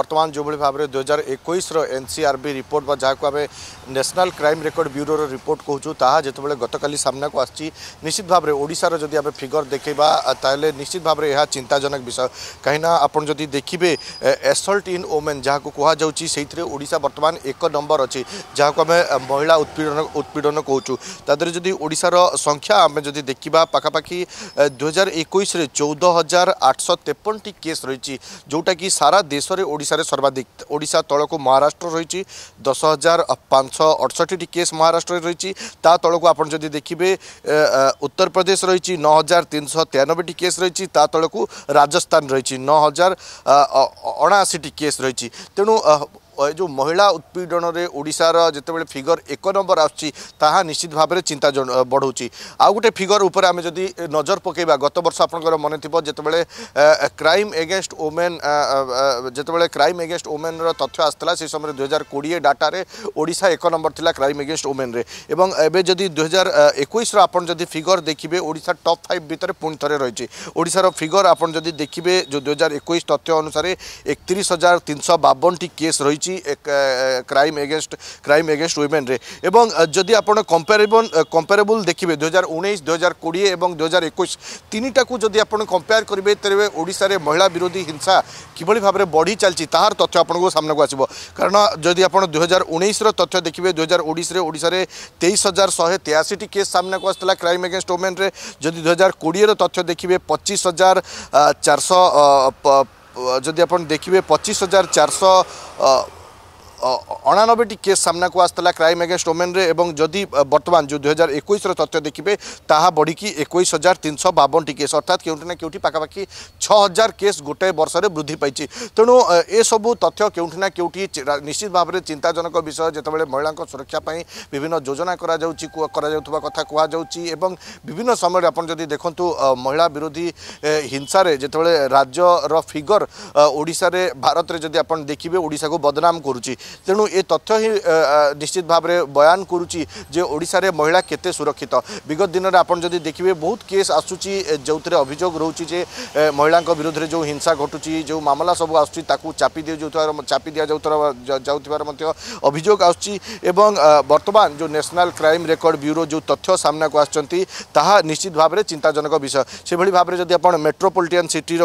ବର୍ତ୍ତମାନ ଯେଉଁଭଳି ଭାବରେ ଦୁଇହଜାର ଏକୋଇଶର ଏନ୍ସିଆର୍ବି ରିପୋର୍ଟ ବା ଯାହାକୁ ଆମେ ନ୍ୟାସନାଲ୍ କ୍ରାଇମ୍ ରେକର୍ଡ ବ୍ୟୁରୋର ରିପୋର୍ଟ କହୁଛୁ ତାହା ଯେତେବେଳେ ଗତକାଲି ସାମ୍ନାକୁ ଆସିଛି ନିଶ୍ଚିତ ଭାବରେ ଓଡ଼ିଶାର ଯଦି ଆମେ ଫିଗର ଦେଖେଇବା ତାହେଲେ ନିଶ୍ଚିତ ଭାବରେ ଏହା ଚିନ୍ତାଜନକ ବିଷୟ କାହିଁକିନା ଆପଣ ଯଦି ଦେଖିବେ ଏସଲ୍ଟ ଇନ୍ ଓମେନ୍ ଯାହାକୁ କୁହାଯାଉଛି ସେଇଥିରେ ଓଡ଼ିଶା ବର୍ତ୍ତମାନ ଏକ ନମ୍ବର ଅଛି ଯାହାକୁ ଆମେ ମହିଳା ଉତ୍ପୀଡ଼ନ ଉତ୍ପୀଡ଼ନ କହୁଛୁ ତା ଦେହରେ ଯଦି ଓଡ଼ିଶାର ସଂଖ୍ୟା ଆମେ ଯଦି ଦେଖିବା ପାଖାପାଖି ଦୁଇହଜାର ଏକୋଇଶରେ ଚଉଦ ହଜାର ଆଠଶହ ତେପନଟି କେସ୍ ରହିଛି ଯେଉଁଟାକି ସାରା ଦେଶରେ ଓଡ଼ିଶାରେ ସର୍ବାଧିକ ଓଡ଼ିଶା ତଳକୁ ମହାରାଷ୍ଟ୍ର ରହିଛି ଦଶ ହଜାର ପାଞ୍ଚଶହ ଅଠଷଠିଟି କେସ୍ ମହାରାଷ୍ଟ୍ରରେ ରହିଛି ତା ତଳକୁ ଆପଣ ଯଦି ଦେଖିବେ ଉତ୍ତରପ୍ରଦେଶ ରହିଛି ନଅ ହଜାର ତିନିଶହ ତେୟାନବେଟି କେସ୍ ରହିଛି ତା ତଳକୁ ରାଜସ୍ଥାନ ରହିଛି ନଅ ହଜାର ଅଣାଅଶୀଟି କେସ୍ ରହିଛି ତେଣୁ ଏ ଯେଉଁ ମହିଳା ଉତ୍ପୀଡ଼ନରେ ଓଡ଼ିଶାର ଯେତେବେଳେ ଫିଗର ଏକ ନମ୍ବର ଆସୁଛି ତାହା ନିଶ୍ଚିତ ଭାବରେ ଚିନ୍ତା ବଢ଼ାଉଛି ଆଉ ଗୋଟେ ଫିଗର ଉପରେ ଆମେ ଯଦି ନଜର ପକାଇବା ଗତବର୍ଷ ଆପଣଙ୍କର ମନେଥିବ ଯେତେବେଳେ କ୍ରାଇମ୍ ଏଗେନଷ୍ଟ ଓମେନ୍ ଯେତେବେଳେ କ୍ରାଇମ୍ ଏଗେନଷ୍ଟ ଓମେନ୍ର ତଥ୍ୟ ଆସିଥିଲା ସେ ସମୟରେ ଦୁଇହଜାର କୋଡ଼ିଏ ଡାଟାରେ ଓଡ଼ିଶା ଏକ ନମ୍ବର ଥିଲା କ୍ରାଇମ୍ ଏଗେନଷ୍ଟ ଓମେନ୍ରେ ଏବଂ ଏବେ ଯଦି ଦୁଇହଜାର ଏକୋଇଶର ଆପଣ ଯଦି ଫିଗର ଦେଖିବେ ଓଡ଼ିଶା ଟପ୍ ଫାଇଭ୍ ଭିତରେ ପୁଣି ଥରେ ରହିଛି ଓଡ଼ିଶାର ଫିଗର ଆପଣ ଯଦି ଦେଖିବେ ଯେଉଁ ଦୁଇହଜାର ଏକୋଇଶ ତଥ୍ୟ ଅନୁସାରେ ଏକତିରିଶ ହଜାର ତିନିଶହ ବାବନଟି କେସ୍ ରହିଛି ରହିଛି କ୍ରାଇମ୍ ଏଗେନଷ୍ଟ କ୍ରାଇମ୍ ଏଗେନଷ୍ଟ ୱିମେନ୍ରେ ଏବଂ ଯଦି ଆପଣ କମ୍ପାରେବଲ୍ କମ୍ପାରିବୁଲ୍ ଦେଖିବେ ଦୁଇହଜାର ଉଣେଇଶ ଦୁଇହଜାର କୋଡ଼ିଏ ଏବଂ ଦୁଇହଜାର ଏକୋଇଶ ତିନିଟାକୁ ଯଦି ଆପଣ କମ୍ପେୟାର୍ କରିବେ ତେବେ ଓଡ଼ିଶାରେ ମହିଳା ବିରୋଧୀ ହିଂସା କିଭଳି ଭାବରେ ବଢ଼ି ଚାଲିଛି ତାହାର ତଥ୍ୟ ଆପଣଙ୍କୁ ସାମ୍ନାକୁ ଆସିବ କାରଣ ଯଦି ଆପଣ ଦୁଇହଜାର ଉଣେଇଶର ତଥ୍ୟ ଦେଖିବେ ଦୁଇହଜାର ଉଣେଇଶରେ ଓଡ଼ିଶାରେ ତେଇଶ ହଜାର ଶହେ ତେୟାଅଶୀଟି କେସ୍ ସାମ୍ନାକୁ ଆସିଥିଲା କ୍ରାଇମ୍ ଏଗେନଷ୍ଟ ଓମେନ୍ରେ ଯଦି ଦୁଇହଜାର କୋଡ଼ିଏର ତଥ୍ୟ ଦେଖିବେ ପଚିଶ ହଜାର ଚାରିଶହ जदि आप देखिए पचीस हजार चार शौ অনানবেটি কেস সামনাকু আসলা ক্রাইম এগেনস্ট ওমেন্রে এবং যদি বর্তমান যে দুই হাজার একুশর তথ্য দেখবে তাহা বড়িকি একুশ হাজার তিনশো বাবনটি কেস অর্থাৎ কেউটি না কেউটি পাখাপাখি ছ হাজার কেস গোটে বর্ষে বৃদ্ধি পাইছে তেণু এসবু তথ্য কেউটি না কেউটি নিশ্চিত ভাবে চিন্তাজনক বিষয় যেতবে মহিলা সুরক্ষা পাই বিভিন্ন যোজনা করা যাচ্ছি করা যাওয়া কথা কুহযাচ্ছি এবং বিভিন্ন সময় আপনার যদি দেখুন মহিলা বিরোধী হিংসার যেতবে রাজ্যর ফিগর ওড়শার ভারতের যদি আপনার দেখবে ওড়শাকে বদনাম করুচি ତେଣୁ ଏ ତଥ୍ୟ ହିଁ ନିଶ୍ଚିତ ଭାବରେ ବୟାନ କରୁଛି ଯେ ଓଡ଼ିଶାରେ ମହିଳା କେତେ ସୁରକ୍ଷିତ ବିଗତ ଦିନରେ ଆପଣ ଯଦି ଦେଖିବେ ବହୁତ କେସ୍ ଆସୁଛି ଯେଉଁଥିରେ ଅଭିଯୋଗ ରହୁଛି ଯେ ମହିଳାଙ୍କ ବିରୁଦ୍ଧରେ ଯେଉଁ ହିଂସା ଘଟୁଛି ଯେଉଁ ମାମଲା ସବୁ ଆସୁଛି ତାକୁ ଚାପି ଦିଆଯାଉଥିବାର ଚାପି ଦିଆଯାଉଥିବା ଯାଉଥିବାର ମଧ୍ୟ ଅଭିଯୋଗ ଆସୁଛି ଏବଂ ବର୍ତ୍ତମାନ ଯେଉଁ ନ୍ୟାସନାଲ୍ କ୍ରାଇମ୍ ରେକର୍ଡ଼ ବ୍ୟୁରୋ ଯେଉଁ ତଥ୍ୟ ସାମ୍ନାକୁ ଆସିଛନ୍ତି ତାହା ନିଶ୍ଚିତ ଭାବରେ ଚିନ୍ତାଜନକ ବିଷୟ ସେଭଳି ଭାବରେ ଯଦି ଆପଣ ମେଟ୍ରୋପଲିଟାନ୍ ସିଟିର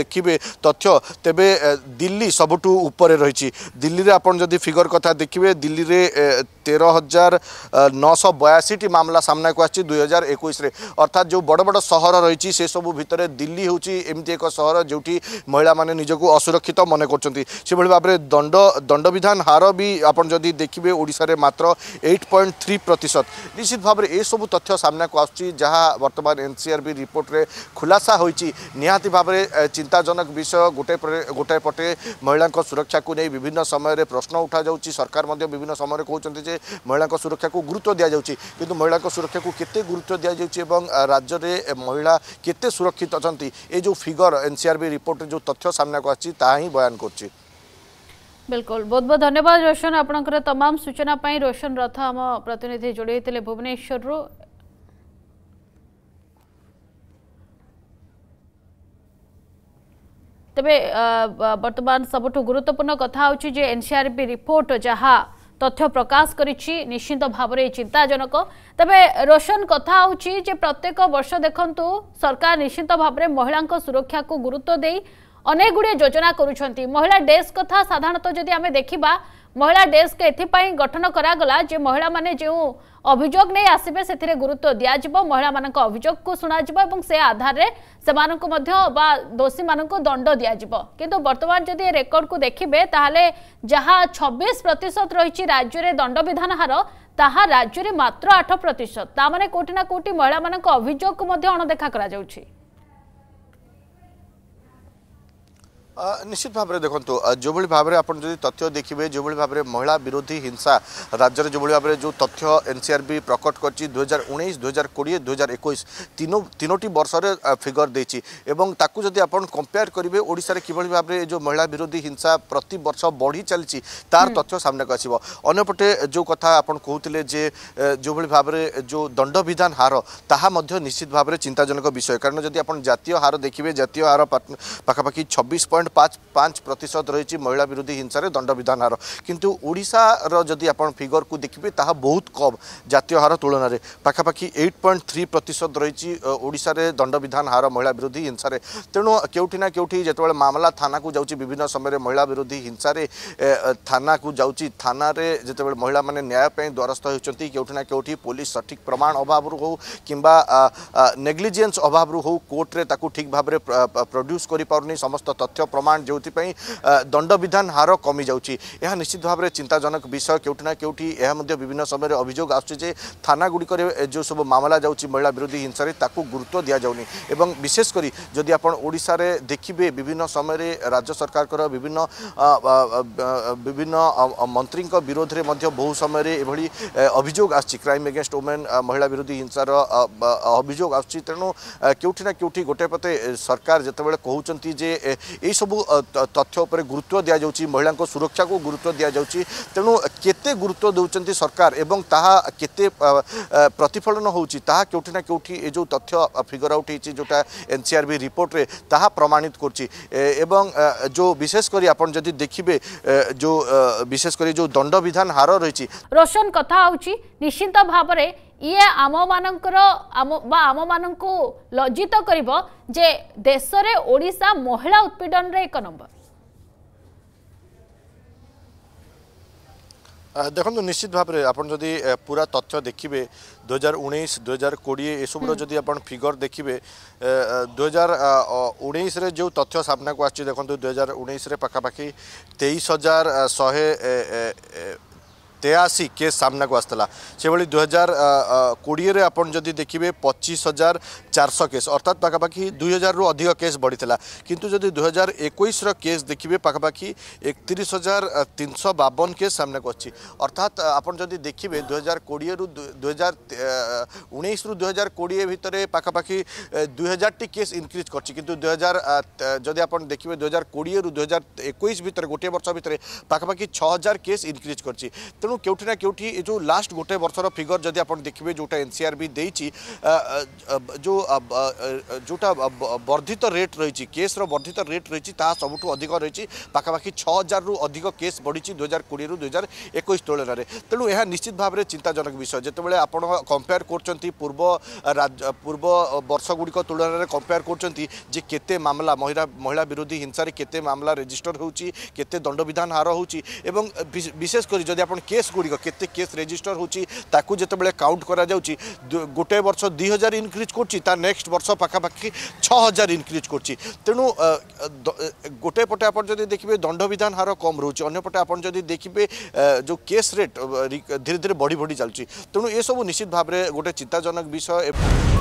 ଦେଖିବେ ତଥ୍ୟ ତେବେ ଦିଲ୍ଲୀ ସବୁଠୁ ଉପରେ ରହିଛି ଦିଲ୍ଲୀରେ ଆପଣ যদি ফিগর কথা দেখবে দিল্লীরে তের হাজার নশো বয়াশিটি মামলা সামনাকু আসছে দুই হাজার একুশে অর্থাৎ যে বড় বড় সহর রয়েছে সেসব ভিতরে দিল্লি হচ্ছে এমতি এক সহর যেটি মহিলা মানে নিজকে অসুরক্ষিত মনে করছেন সেভাবে ভাবে দণ্ড দণ্ডবিধান হার বি আপনার যদি দেখবে ওড়শার মাত্র এইট পয়েন্ট থ্রি প্রতিশত নিশ্চিত ভাবে এসব তথ্য সামনাকু আসছে যা বর্তমান এনসিআরবি রিপোর্টে খুলাসা হয়েছে নিহতি ভাবে চিন্তাজনক বিষয় গোটে গোটায়ে পটে মহিলা সুরক্ষা নেই বিভিন্ন সময়ের প্রশ্ন উঠা যাচ্ছে সরকার বিভিন্ন সময় কুমার যে মহিলাঙ্ক সুরক্ষাকে গুরুত্ব দিয়া যাচ্ছে কিন্তু মহিলাঙ্ক সুরক্ষাকে কেতে গুরুত্ব দিয়া যাচ্ছে এবং রাজ্যে মহিলা কেতে সুরক্ষিত অনেক এই যে ফিগর এনসিআরবি রিপোর্টে যে তথ্য সামনাকু আসছে তাহা হি বয়ান করছে बिल्कुल बहुत बहुत धन्यवाद रोशन आपणकर तमाम सूचना पर रोशन रथ आम प्रतिनिधि जोड़े भुवनेश्वर रु तेज बर्तमान सबुठ गुरुत्वपूर्ण कथा हूँ जे एनसीआरबी रिपोर्ट जहाँ তথ্য প্রকাশ করেছি নিশ্চিত ভাবে চিন্তাজনক তবে রোশন কথা হচ্ছে যে প্রত্যেক বর্ষ দেখুন সরকার নিশ্চিত ভাবে মহিলা সুরক্ষা গুরুত্ব দিয়ে অনেকগুড়ি যোজনা করুচার মহিলা ডেস্ক কথা সাধারণত যদি আমি দেখা ମହିଳା ଡେସ୍କ ଏଥିପାଇଁ ଗଠନ କରାଗଲା ଯେ ମହିଳାମାନେ ଯେଉଁ ଅଭିଯୋଗ ନେଇ ଆସିବେ ସେଥିରେ ଗୁରୁତ୍ୱ ଦିଆଯିବ ମହିଳାମାନଙ୍କ ଅଭିଯୋଗକୁ ଶୁଣାଯିବ ଏବଂ ସେ ଆଧାରରେ ସେମାନଙ୍କୁ ମଧ୍ୟ ବା ଦୋଷୀମାନଙ୍କୁ ଦଣ୍ଡ ଦିଆଯିବ କିନ୍ତୁ ବର୍ତ୍ତମାନ ଯଦି ଏ ରେକର୍ଡକୁ ଦେଖିବେ ତାହେଲେ ଯାହା ଛବିଶ ପ୍ରତିଶତ ରହିଛି ରାଜ୍ୟରେ ଦଣ୍ଡବିଧାନ ହାର ତାହା ରାଜ୍ୟରେ ମାତ୍ର ଆଠ ପ୍ରତିଶତ ତା ମାନେ କେଉଁଠି ନା କେଉଁଠି ମହିଳାମାନଙ୍କ ଅଭିଯୋଗକୁ ମଧ୍ୟ ଅଣଦେଖା କରାଯାଉଛି নিশ্চিত ভাবে দেখুন যেভাবে ভাবে আপনার যদি তথ্য দেখবে যেভাবে ভাবে মহিলা বিরোধী হিংসা রাজ্যের যেভাবে ভাবে যে তথ্য এনসিআরবি প্রকট করছে দুই হাজার উনিশ দুই হাজার কোড়িয়ে দুই হাজার একুশ তিনোটি বর্ষরে ফিগর দিয়েছি এবং তাকে যদি আপনার কম্পেয়ার করবে ওড়শার কিভাবে ভাবে এই যে মহিলা বিরোধী হিংসা প্রতি বর্ষ বড়ি চালছি তার তথ্য সামনাকে আসব অন্যপটে যে কথা আপনার কুলে যে যেভাবে ভাবে যে দণ্ডবিধান হার তাহা নিশ্চিত ভাবে চিন্তাজনক বিষয় কারণ যদি আপনার জাতীয় হার দেখবে জাতীয় হার পাখাপাখি ছবিশ পয়েন্ট ପଏଣ୍ଟ ପାଞ୍ଚ ପାଞ୍ଚ ପ୍ରତିଶତ ରହିଛି ମହିଳା ବିରୋଧୀ ହିଂସାରେ ଦଣ୍ଡବିଧାନ ହାର କିନ୍ତୁ ଓଡ଼ିଶାର ଯଦି ଆପଣ ଫିଗରକୁ ଦେଖିବେ ତାହା ବହୁତ କମ୍ ଜାତୀୟ ହାର ତୁଳନାରେ ପାଖାପାଖି ଏଇଟ୍ ପଏଣ୍ଟ ଥ୍ରୀ ପ୍ରତିଶତ ରହିଛି ଓଡ଼ିଶାରେ ଦଣ୍ଡବିଧାନ ହାର ମହିଳା ବିରୋଧୀ ହିଂସାରେ ତେଣୁ କେଉଁଠି ନା କେଉଁଠି ଯେତେବେଳେ ମାମଲା ଥାନାକୁ ଯାଉଛି ବିଭିନ୍ନ ସମୟରେ ମହିଳା ବିରୋଧୀ ହିଂସାରେ ଥାନାକୁ ଯାଉଛି ଥାନାରେ ଯେତେବେଳେ ମହିଳାମାନେ ନ୍ୟାୟ ପାଇଁ ଦ୍ୱାରସ୍ଥ ହେଉଛନ୍ତି କେଉଁଠି ନା କେଉଁଠି ପୋଲିସ ସଠିକ୍ ପ୍ରମାଣ ଅଭାବରୁ ହେଉ କିମ୍ବା ନେଗ୍ଲିଜେନ୍ସ ଅଭାବରୁ ହେଉ କୋର୍ଟରେ ତାକୁ ଠିକ୍ ଭାବରେ ପ୍ରଡ୍ୟୁସ୍ କରିପାରୁନି ସମସ୍ତ ତଥ୍ୟ প্রমাণ যেপাই দণ্ডবিধান হার কমি যাচ্ছে এ নিশ্চিত ভাবে চিন্তাজনক বিষয় কেউটি না কেউটি এ বিভিন্ন সময় অভিযোগ আসছে যে থানাগুড়ি যে সব মামলা যাচ্ছে মহিলা বিরোধী হিংসার তাকে গুরুত্ব দিয়া যাওনি এবং বিশেষ করে যদি আপনার ওড়শার দেখবে বিভিন্ন সময় রাজ্য সরকারকর বিভিন্ন বিভিন্ন মন্ত্রী বিরোধে বহু সময় এভাবে অভিযোগ আসছে ক্রাইম এগেনস্ট ওমেন মহিলা বিরোধী হিংসার অভিযোগ আসছে তেমন কেউটি না কেউটি গোটে পথে সরকার যেতবে কুমার যে এই ଏହିସବୁ ତଥ୍ୟ ଉପରେ ଗୁରୁତ୍ୱ ଦିଆଯାଉଛି ମହିଳାଙ୍କ ସୁରକ୍ଷାକୁ ଗୁରୁତ୍ୱ ଦିଆଯାଉଛି ତେଣୁ କେତେ ଗୁରୁତ୍ୱ ଦେଉଛନ୍ତି ସରକାର ଏବଂ ତାହା କେତେ ପ୍ରତିଫଳନ ହେଉଛି ତାହା କେଉଁଠି ନା କେଉଁଠି ଏ ଯେଉଁ ତଥ୍ୟ ଫିଗର ଆଉଟ୍ ହେଇଛି ଯେଉଁଟା ଏନ୍ ସି ଆର୍ ବି ରିପୋର୍ଟରେ ତାହା ପ୍ରମାଣିତ କରୁଛି ଏବଂ ଯେଉଁ ବିଶେଷ କରି ଆପଣ ଯଦି ଦେଖିବେ ଯେଉଁ ବିଶେଷ କରି ଯେଉଁ ଦଣ୍ଡବିଧାନ ହାର ରହିଛି ରୋଶନ କଥା ହେଉଛି ନିଶ୍ଚିନ୍ତ ଭାବରେ ଇଏ ଆମମାନଙ୍କର ଆମ ବା ଆମମାନଙ୍କୁ ଲଜ୍ଜିତ କରିବ ଯେ ଦେଶରେ ଓଡ଼ିଶା ମହିଳା ଉତ୍ପୀଡ଼ନରେ ଏକ ନମ୍ବର ଦେଖନ୍ତୁ ନିଶ୍ଚିତ ଭାବରେ ଆପଣ ଯଦି ପୁରା ତଥ୍ୟ ଦେଖିବେ ଦୁଇହଜାର ଉଣେଇଶ ଦୁଇହଜାର କୋଡ଼ିଏ ଏସବୁର ଯଦି ଆପଣ ଫିଗର ଦେଖିବେ ଦୁଇହଜାର ଉଣେଇଶରେ ଯେଉଁ ତଥ୍ୟ ସାମ୍ନାକୁ ଆସିଛି ଦେଖନ୍ତୁ ଦୁଇହଜାର ଉଣେଇଶରେ ପାଖାପାଖି ତେଇଶ ହଜାର ଶହେ ତେୟାଅଶୀ କେସ୍ ସାମ୍ନାକୁ ଆସିଥିଲା ସେଭଳି ଦୁଇହଜାର କୋଡ଼ିଏରେ ଆପଣ ଯଦି ଦେଖିବେ ପଚିଶ ହଜାର ଚାରିଶହ କେସ୍ ଅର୍ଥାତ୍ ପାଖାପାଖି ଦୁଇ ହଜାରରୁ ଅଧିକ କେସ୍ ବଢ଼ିଥିଲା କିନ୍ତୁ ଯଦି ଦୁଇହଜାର ଏକୋଇଶର କେସ୍ ଦେଖିବେ ପାଖାପାଖି ଏକତିରିଶ ହଜାର ତିନିଶହ ବାବନ କେସ୍ ସାମ୍ନାକୁ ଆସିଛି ଅର୍ଥାତ୍ ଆପଣ ଯଦି ଦେଖିବେ ଦୁଇହଜାର କୋଡ଼ିଏରୁ ଦୁଇହଜାର ଉଣେଇଶରୁ ଦୁଇହଜାର କୋଡ଼ିଏ ଭିତରେ ପାଖାପାଖି ଦୁଇ ହଜାରଟି କେସ୍ ଇନକ୍ରିଜ୍ କରିଛି କିନ୍ତୁ ଦୁଇହଜାର ଯଦି ଆପଣ ଦେଖିବେ ଦୁଇହଜାର କୋଡ଼ିଏରୁ ଦୁଇହଜାର ଏକୋଇଶ ଭିତରେ ଗୋଟିଏ ବର୍ଷ ଭିତରେ ପାଖାପାଖି ଛଅ ହଜାର କେସ୍ ଇନକ୍ରିଜ୍ କରିଛି ତେଣୁ ତେଣୁ କେଉଁଠି ନା କେଉଁଠି ଏ ଯେଉଁ ଲାଷ୍ଟ ଗୋଟେ ବର୍ଷର ଫିଗର ଯଦି ଆପଣ ଦେଖିବେ ଯେଉଁଟା ଏନ୍ସିଆର୍ବି ଦେଇଛି ଯେଉଁ ଯେଉଁଟା ବର୍ଦ୍ଧିତ ରେଟ୍ ରହିଛି କେସ୍ର ବର୍ଦ୍ଧିତ ରେଟ୍ ରହିଛି ତାହା ସବୁଠୁ ଅଧିକ ରହିଛି ପାଖାପାଖି ଛଅ ହଜାରରୁ ଅଧିକ କେସ୍ ବଢ଼ିଛି ଦୁଇ ହଜାର କୋଡ଼ିଏରୁ ଦୁଇ ହଜାର ଏକୋଇଶ ତୁଳନାରେ ତେଣୁ ଏହା ନିଶ୍ଚିତ ଭାବରେ ଚିନ୍ତାଜନକ ବିଷୟ ଯେତେବେଳେ ଆପଣ କମ୍ପେୟାର କରୁଛନ୍ତି ପୂର୍ବ ପୂର୍ବ ବର୍ଷଗୁଡ଼ିକ ତୁଳନାରେ କମ୍ପେୟାର କରୁଛନ୍ତି ଯେ କେତେ ମାମଲା ମହିଳା ମହିଳା ବିରୋଧୀ ହିଂସାରେ କେତେ ମାମଲା ରେଜିଷ୍ଟର ହେଉଛି କେତେ ଦଣ୍ଡବିଧାନ ହାର ହେଉଛି ଏବଂ ବିଶେଷ କରି ଯଦି ଆପଣ କେସ୍ কেস গুড়ি কেতে কেস রেজিষ্টর হচ্ছে তাকে যেতবে কাউন্ট করা যাচ্ছে গোটে বর্ষ দুই হাজার ইনক্রিজ করছি তা নেক্সট বর্ষ পাখাপাখি ছ হাজার ইনক্রিজ করছি তেমন গোটে পটে আপনার যদি দেখবে দণ্ডবিধান হার কম রয়েছে অন্যপটে আপনার যদি দেখবে যে কেস রেট ধীরে ধীরে বড়ি বড়ি চালছে তেমন এসব নিশ্চিত ভাবে গোটে চিন্তাজনক বিষয়